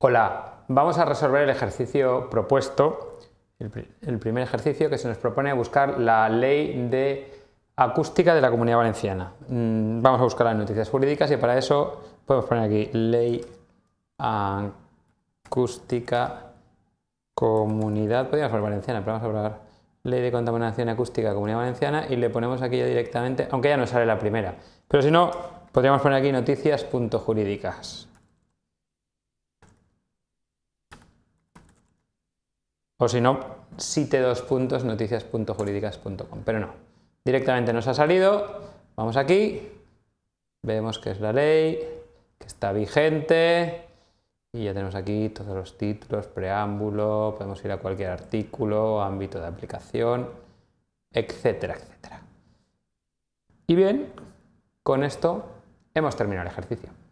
Hola, vamos a resolver el ejercicio propuesto, el, primer ejercicio que se nos propone buscar la ley de acústica de la comunidad valenciana. Mm, vamos a buscar las noticias jurídicas y para eso podemos poner aquí ley acústica comunidad, podríamos poner valenciana, pero vamos a probar ley de contaminación acústica comunidad valenciana y le ponemos aquí directamente, aunque ya no sale la primera, pero si no, podríamos poner aquí noticias jurídicas. O si no, site dos puntos Pero no, directamente nos ha salido. Vamos aquí, vemos que es la ley, que está vigente. Y ya tenemos aquí todos los títulos, preámbulo, podemos ir a cualquier artículo, ámbito de aplicación, etcétera, etcétera. Y bien, con esto hemos terminado el ejercicio.